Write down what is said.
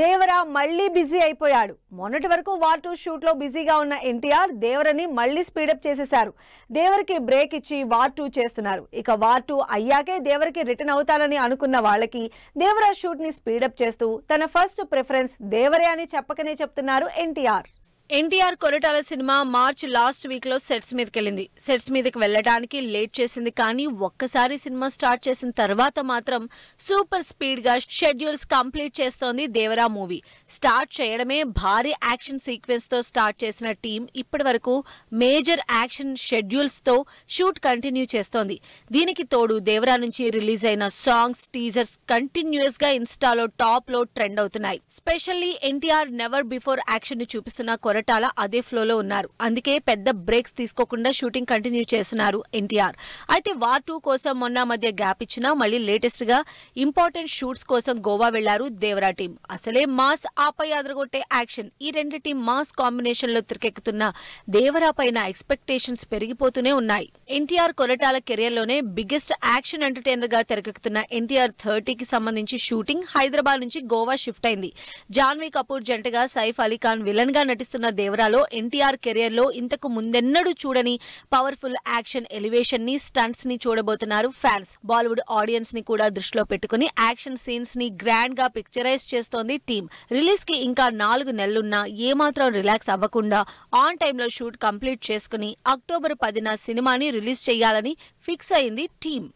దేవరా మళ్లీ బిజీ అయిపోయాడు మొన్నటి వరకు వార్ టూ షూట్లో బిజీగా ఉన్న ఎన్టీఆర్ దేవరని మళ్లీ స్పీడప్ చేసేశారు దేవరికి బ్రేక్ ఇచ్చి వార్ టూ చేస్తున్నారు ఇక వార్ టూ అయ్యాకే దేవరికి రిటర్న్ అవుతానని అనుకున్న వాళ్ళకి దేవర షూట్ని స్పీడప్ చేస్తూ తన ఫస్ట్ ప్రిఫరెన్స్ దేవరే అని చెప్పకనే చెప్తున్నారు NTR NTR Koratala cinema March last week లో సెట్స్ మీదకి వెళ్ళింది సెట్స్ మీదకి వెళ్ళడానికి లేట్ చేసింది కానీ ఒక్కసారి సినిమా స్టార్ట్ చేసిన తర్వాత మాత్రం సూపర్ స్పీడ్ గా షెడ్యూల్స్ కంప్లీట్ చేస్తోంది దేవరా మూవీ స్టార్ట్ చేయడమే భారీ యాక్షన్ సీక్వెన్స్ తో స్టార్ట్ చేసిన టీం ఇప్పటి వరకు మేజర్ యాక్షన్ షెడ్యూల్స్ తో షూట్ కంటిన్యూ చేస్తోంది దీనికి తోడు దేవరా నుంచి రిలీజ్ అయిన సాంగ్స్ టీజర్స్ కంటిన్యూస్ గా ఇన్స్టాలో టాప్ లో ట్రెండ్ అవుతున్నాయి specially NTR never before action ని చూపిస్తున్న కొరటాల అదే ఫ్లోలో ఉన్నారు అందుకే పెద్ద బ్రేక్స్ తీసుకోకుండా షూటింగ్ కంటిన్యూ చేస్తున్నారు ఎన్టీఆర్ అయితే వార్ టూ కోసం మొన్న మధ్య గ్యాప్ ఇచ్చినా మళ్ళీ లేటెస్ట్ గా ఇంపార్టెంట్ షూట్స్ కోసం గోవా వెళ్లారు దేవరా టీం అసలే మాస్ ఆపై అదరగొట్టే యాక్షన్ ఈ రెండు టీం మాస్ కాంబినేషన్ లో తిరకెక్కుతున్న దేవరా పైన ఎక్స్పెక్టేషన్స్ పెరిగిపోతూనే ఉన్నాయి ఎన్టీఆర్ కొరటాల కెరియర్ లోనే బిగ్గెస్ట్ యాక్షన్ ఎంటర్టైనర్ గా తెరకెక్కుతున్న ఎన్టీఆర్ థర్టీకి సంబంధించి షూటింగ్ హైదరాబాద్ నుంచి గోవా షిఫ్ట్ అయింది జాన్వీ కపూర్ జంటగా సైఫ్ అలీ ఖాన్ విలన్ గా నటిస్తున్న రాబోతున్న దేవరాలో ఎన్టీఆర్ లో ఇంతకు ముందెన్నడూ చూడని పవర్ఫుల్ యాక్షన్ ఎలివేషన్ ని స్టంట్స్ ని చూడబోతున్నారు ఫ్యాన్స్ బాలీవుడ్ ఆడియన్స్ ని కూడా దృష్టిలో పెట్టుకుని యాక్షన్ సీన్స్ ని గ్రాండ్ గా పిక్చరైజ్ చేస్తోంది టీం రిలీజ్ కి ఇంకా నాలుగు నెలలున్నా ఏమాత్రం రిలాక్స్ అవ్వకుండా ఆన్ టైంలో షూట్ కంప్లీట్ చేసుకుని అక్టోబర్ పదిన సినిమాని రిలీజ్ చేయాలని ఫిక్స్ అయింది టీమ్